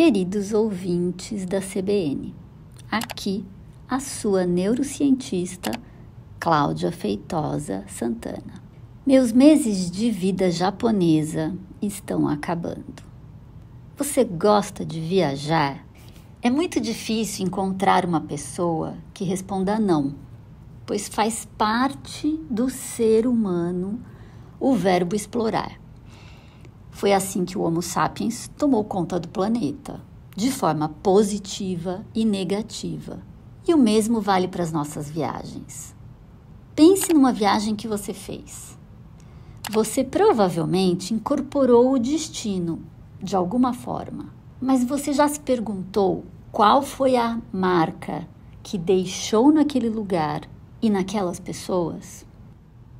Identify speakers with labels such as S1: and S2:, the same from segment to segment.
S1: Queridos ouvintes da CBN, aqui a sua neurocientista Cláudia Feitosa Santana. Meus meses de vida japonesa estão acabando. Você gosta de viajar? É muito difícil encontrar uma pessoa que responda não, pois faz parte do ser humano o verbo explorar. Foi assim que o Homo sapiens tomou conta do planeta, de forma positiva e negativa. E o mesmo vale para as nossas viagens. Pense numa viagem que você fez. Você provavelmente incorporou o destino de alguma forma, mas você já se perguntou qual foi a marca que deixou naquele lugar e naquelas pessoas?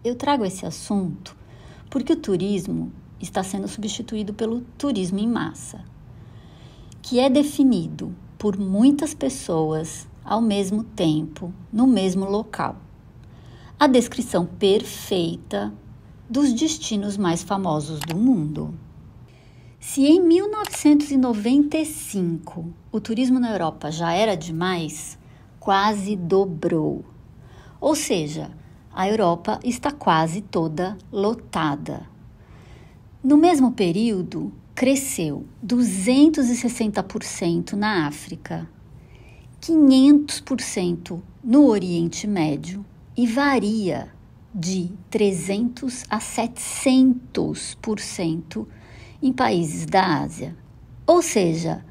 S1: Eu trago esse assunto porque o turismo está sendo substituído pelo turismo em massa, que é definido por muitas pessoas ao mesmo tempo, no mesmo local. A descrição perfeita dos destinos mais famosos do mundo. Se em 1995 o turismo na Europa já era demais, quase dobrou. Ou seja, a Europa está quase toda lotada. No mesmo período, cresceu 260% na África, 500% no Oriente Médio e varia de 300 a 700% em países da Ásia. Ou seja,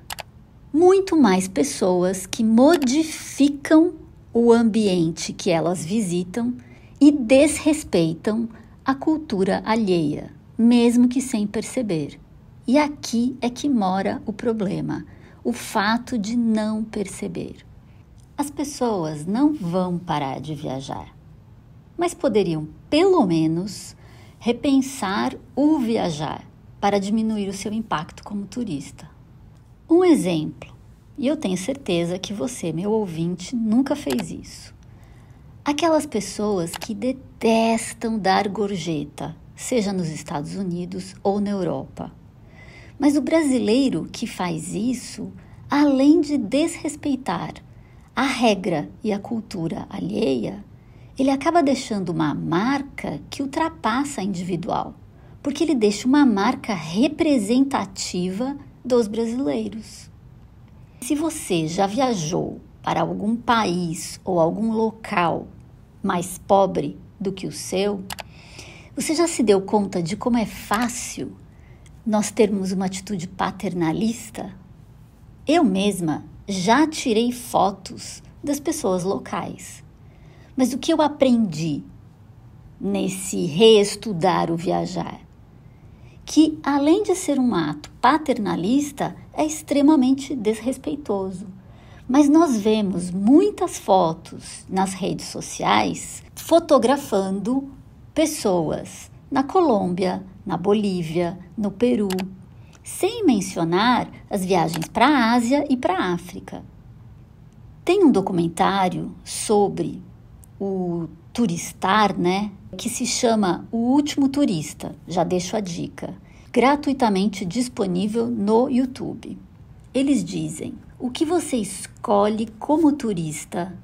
S1: muito mais pessoas que modificam o ambiente que elas visitam e desrespeitam a cultura alheia mesmo que sem perceber. E aqui é que mora o problema, o fato de não perceber. As pessoas não vão parar de viajar, mas poderiam, pelo menos, repensar o viajar para diminuir o seu impacto como turista. Um exemplo, e eu tenho certeza que você, meu ouvinte, nunca fez isso. Aquelas pessoas que detestam dar gorjeta seja nos Estados Unidos ou na Europa. Mas o brasileiro que faz isso, além de desrespeitar a regra e a cultura alheia, ele acaba deixando uma marca que ultrapassa a individual, porque ele deixa uma marca representativa dos brasileiros. Se você já viajou para algum país ou algum local mais pobre do que o seu, você já se deu conta de como é fácil nós termos uma atitude paternalista? Eu mesma já tirei fotos das pessoas locais. Mas o que eu aprendi nesse reestudar o viajar? Que além de ser um ato paternalista, é extremamente desrespeitoso. Mas nós vemos muitas fotos nas redes sociais fotografando pessoas na Colômbia, na Bolívia, no Peru, sem mencionar as viagens para a Ásia e para a África. Tem um documentário sobre o turistar, né? Que se chama O Último Turista, já deixo a dica, gratuitamente disponível no YouTube. Eles dizem: o que você escolhe como turista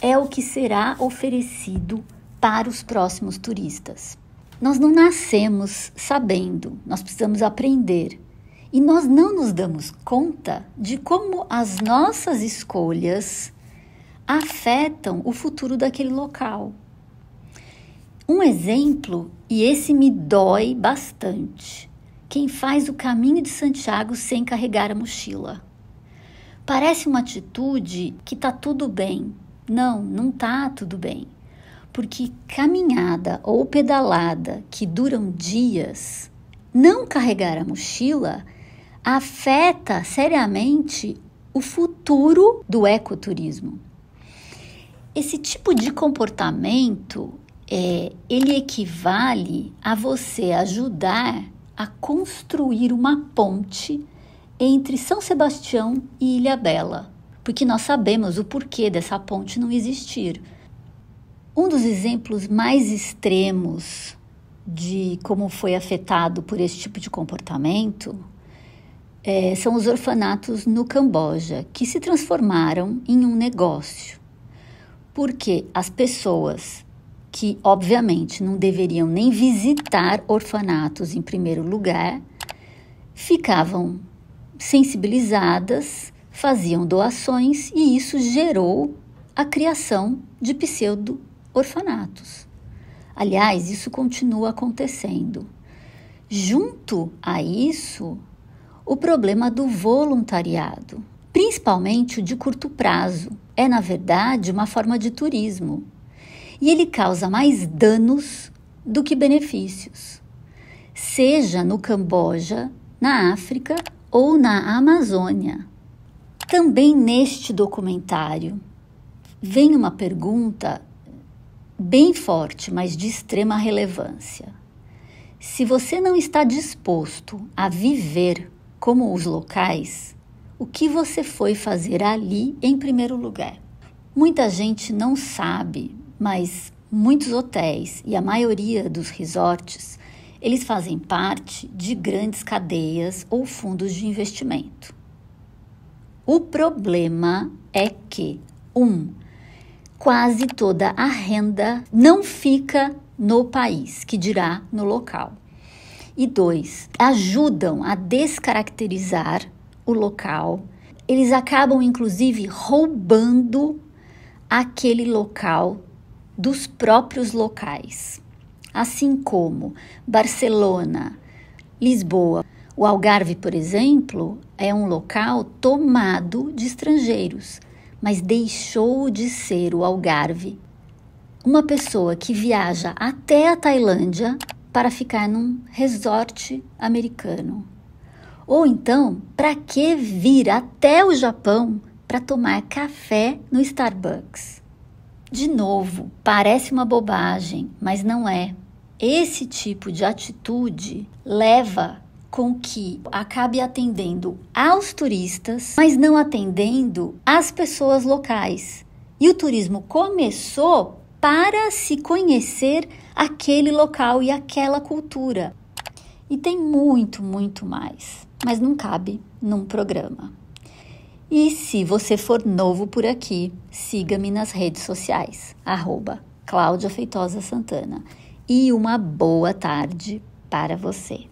S1: é o que será oferecido para os próximos turistas. Nós não nascemos sabendo, nós precisamos aprender. E nós não nos damos conta de como as nossas escolhas afetam o futuro daquele local. Um exemplo, e esse me dói bastante: quem faz o caminho de Santiago sem carregar a mochila. Parece uma atitude que está tudo bem. Não, não está tudo bem porque caminhada ou pedalada que duram dias, não carregar a mochila afeta seriamente o futuro do ecoturismo. Esse tipo de comportamento é, ele equivale a você ajudar a construir uma ponte entre São Sebastião e Ilha Bela, porque nós sabemos o porquê dessa ponte não existir. Um dos exemplos mais extremos de como foi afetado por esse tipo de comportamento é, são os orfanatos no Camboja, que se transformaram em um negócio, porque as pessoas que, obviamente, não deveriam nem visitar orfanatos em primeiro lugar, ficavam sensibilizadas, faziam doações e isso gerou a criação de pseudo orfanatos. Aliás, isso continua acontecendo. Junto a isso, o problema do voluntariado, principalmente o de curto prazo, é na verdade uma forma de turismo e ele causa mais danos do que benefícios, seja no Camboja, na África ou na Amazônia. Também neste documentário vem uma pergunta bem forte, mas de extrema relevância. Se você não está disposto a viver como os locais, o que você foi fazer ali em primeiro lugar? Muita gente não sabe, mas muitos hotéis e a maioria dos resorts, eles fazem parte de grandes cadeias ou fundos de investimento. O problema é que um quase toda a renda não fica no país, que dirá no local. E dois, ajudam a descaracterizar o local. Eles acabam, inclusive, roubando aquele local dos próprios locais. Assim como Barcelona, Lisboa, o Algarve, por exemplo, é um local tomado de estrangeiros mas deixou de ser o Algarve. Uma pessoa que viaja até a Tailândia para ficar num resort americano. Ou então, para que vir até o Japão para tomar café no Starbucks? De novo, parece uma bobagem, mas não é. Esse tipo de atitude leva com que acabe atendendo aos turistas, mas não atendendo às pessoas locais. E o turismo começou para se conhecer aquele local e aquela cultura. E tem muito, muito mais, mas não cabe num programa. E se você for novo por aqui, siga-me nas redes sociais, arroba Cláudia Feitosa Santana. E uma boa tarde para você.